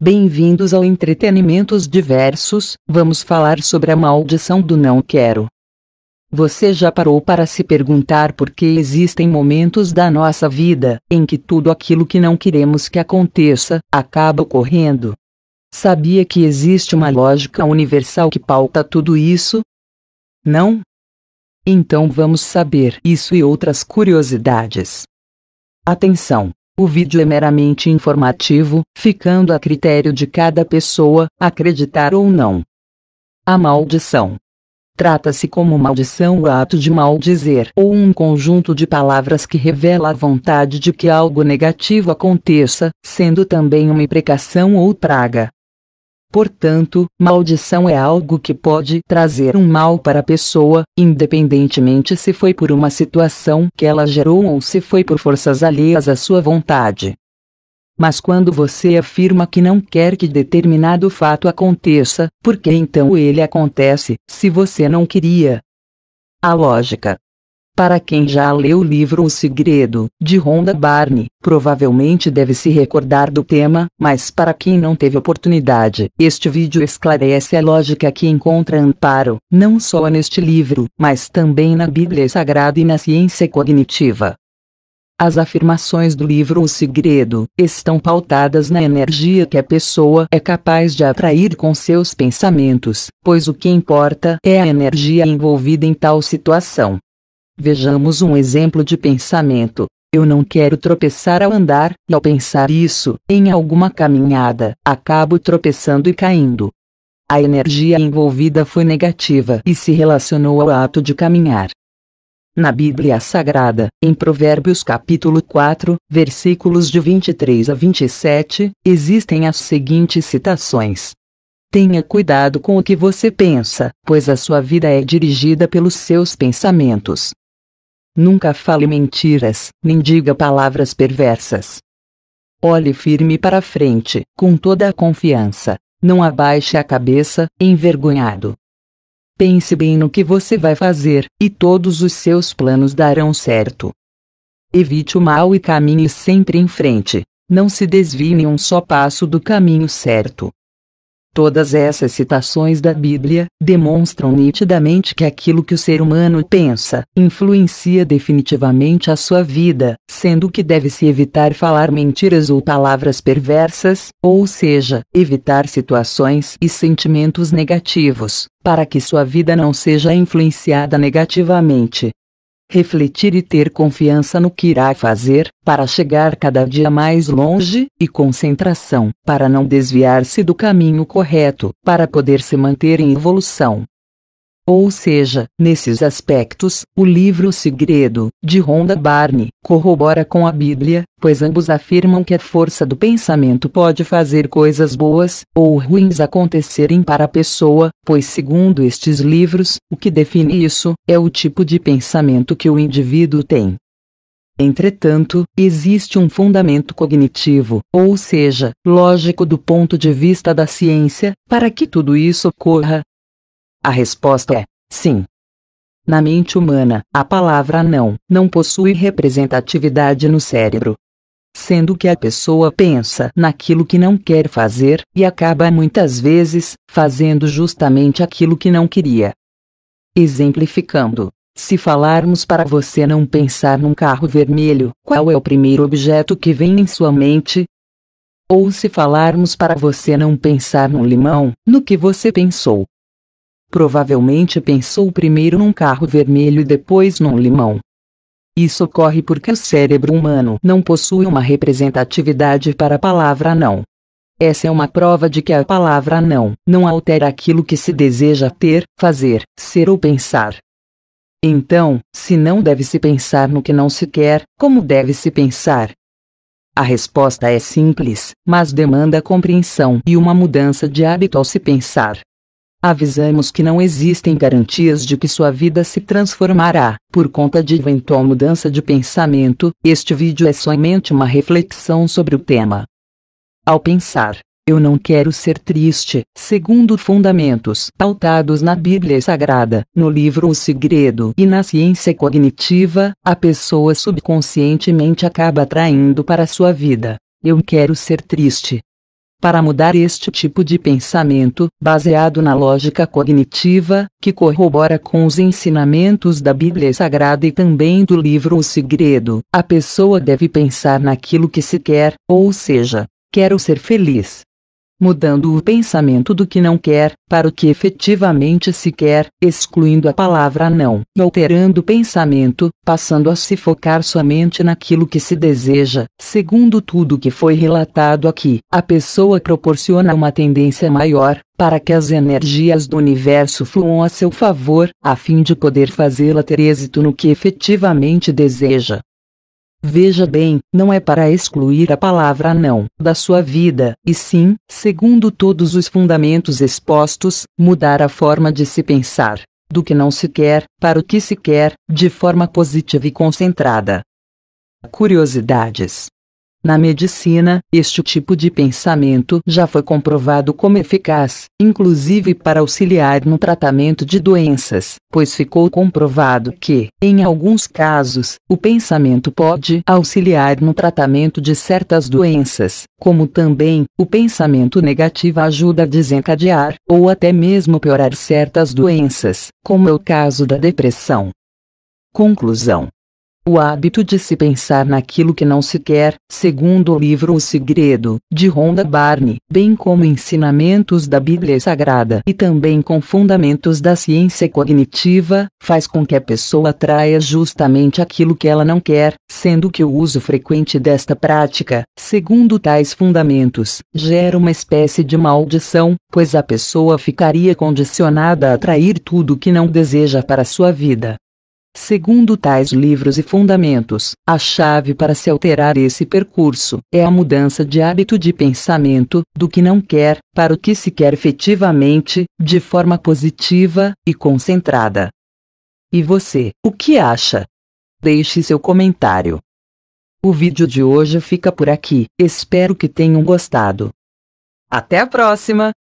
Bem-vindos ao Entretenimentos Diversos, vamos falar sobre a maldição do não quero. Você já parou para se perguntar por que existem momentos da nossa vida em que tudo aquilo que não queremos que aconteça acaba ocorrendo? Sabia que existe uma lógica universal que pauta tudo isso? Não? Então vamos saber isso e outras curiosidades. Atenção! O vídeo é meramente informativo, ficando a critério de cada pessoa acreditar ou não. A maldição. Trata-se como maldição o ato de maldizer ou um conjunto de palavras que revela a vontade de que algo negativo aconteça, sendo também uma imprecação ou praga. Portanto, maldição é algo que pode trazer um mal para a pessoa, independentemente se foi por uma situação que ela gerou ou se foi por forças alheias à sua vontade. Mas quando você afirma que não quer que determinado fato aconteça, por que então ele acontece, se você não queria? A lógica para quem já leu o livro O Segredo, de Rhonda Barney, provavelmente deve se recordar do tema, mas para quem não teve oportunidade, este vídeo esclarece a lógica que encontra amparo, não só neste livro, mas também na Bíblia Sagrada e na ciência cognitiva. As afirmações do livro O Segredo estão pautadas na energia que a pessoa é capaz de atrair com seus pensamentos, pois o que importa é a energia envolvida em tal situação. Vejamos um exemplo de pensamento. Eu não quero tropeçar ao andar, e ao pensar isso, em alguma caminhada, acabo tropeçando e caindo. A energia envolvida foi negativa e se relacionou ao ato de caminhar. Na Bíblia Sagrada, em Provérbios capítulo 4, versículos de 23 a 27, existem as seguintes citações. Tenha cuidado com o que você pensa, pois a sua vida é dirigida pelos seus pensamentos. Nunca fale mentiras, nem diga palavras perversas. Olhe firme para a frente, com toda a confiança. Não abaixe a cabeça, envergonhado. Pense bem no que você vai fazer, e todos os seus planos darão certo. Evite o mal e caminhe sempre em frente. Não se desvie nem um só passo do caminho certo. Todas essas citações da Bíblia demonstram nitidamente que aquilo que o ser humano pensa influencia definitivamente a sua vida, sendo que deve-se evitar falar mentiras ou palavras perversas, ou seja, evitar situações e sentimentos negativos, para que sua vida não seja influenciada negativamente refletir e ter confiança no que irá fazer, para chegar cada dia mais longe, e concentração, para não desviar-se do caminho correto, para poder se manter em evolução. Ou seja, nesses aspectos, o livro Segredo, de Rhonda Barney, corrobora com a Bíblia, pois ambos afirmam que a força do pensamento pode fazer coisas boas ou ruins acontecerem para a pessoa, pois, segundo estes livros, o que define isso é o tipo de pensamento que o indivíduo tem. Entretanto, existe um fundamento cognitivo, ou seja, lógico do ponto de vista da ciência, para que tudo isso ocorra, a resposta é sim. Na mente humana, a palavra não não possui representatividade no cérebro. Sendo que a pessoa pensa naquilo que não quer fazer e acaba muitas vezes fazendo justamente aquilo que não queria. Exemplificando, se falarmos para você não pensar num carro vermelho, qual é o primeiro objeto que vem em sua mente? Ou se falarmos para você não pensar num limão, no que você pensou? Provavelmente pensou primeiro num carro vermelho e depois num limão. Isso ocorre porque o cérebro humano não possui uma representatividade para a palavra não. Essa é uma prova de que a palavra não não altera aquilo que se deseja ter, fazer, ser ou pensar. Então, se não deve-se pensar no que não se quer, como deve-se pensar? A resposta é simples, mas demanda compreensão e uma mudança de hábito ao se pensar avisamos que não existem garantias de que sua vida se transformará por conta de eventual mudança de pensamento. Este vídeo é somente uma reflexão sobre o tema. Ao pensar, eu não quero ser triste, segundo fundamentos pautados na Bíblia Sagrada, no livro O Segredo e na ciência cognitiva, a pessoa subconscientemente acaba atraindo para sua vida. Eu quero ser triste, para mudar este tipo de pensamento, baseado na lógica cognitiva, que corrobora com os ensinamentos da Bíblia Sagrada e também do livro O Segredo. A pessoa deve pensar naquilo que se quer, ou seja, quero ser feliz, mudando o pensamento do que não quer, para o que efetivamente se quer, excluindo a palavra não, alterando o pensamento, passando a se focar somente naquilo que se deseja. Segundo tudo que foi relatado aqui, a pessoa proporciona uma tendência maior, para que as energias do universo fluam a seu favor, a fim de poder fazê-la ter êxito no que efetivamente deseja. Veja bem, não é para excluir a palavra não da sua vida, e sim, segundo todos os fundamentos expostos, mudar a forma de se pensar, do que não se quer, para o que se quer, de forma positiva e concentrada. Curiosidades na medicina, este tipo de pensamento já foi comprovado como eficaz, inclusive para auxiliar no tratamento de doenças, pois ficou comprovado que, em alguns casos, o pensamento pode auxiliar no tratamento de certas doenças, como também, o pensamento negativo ajuda a desencadear ou até mesmo piorar certas doenças, como é o caso da depressão. Conclusão o hábito de se pensar naquilo que não se quer, segundo o livro O Segredo, de Rhonda Barney, bem como ensinamentos da Bíblia Sagrada e também com fundamentos da ciência cognitiva, faz com que a pessoa atraia justamente aquilo que ela não quer, sendo que o uso frequente desta prática, segundo tais fundamentos, gera uma espécie de maldição, pois a pessoa ficaria condicionada a atrair tudo que não deseja para sua vida. Segundo tais livros e fundamentos, a chave para se alterar esse percurso é a mudança de hábito de pensamento, do que não quer, para o que se quer efetivamente, de forma positiva e concentrada. E você, o que acha? Deixe seu comentário. O vídeo de hoje fica por aqui, espero que tenham gostado. Até a próxima!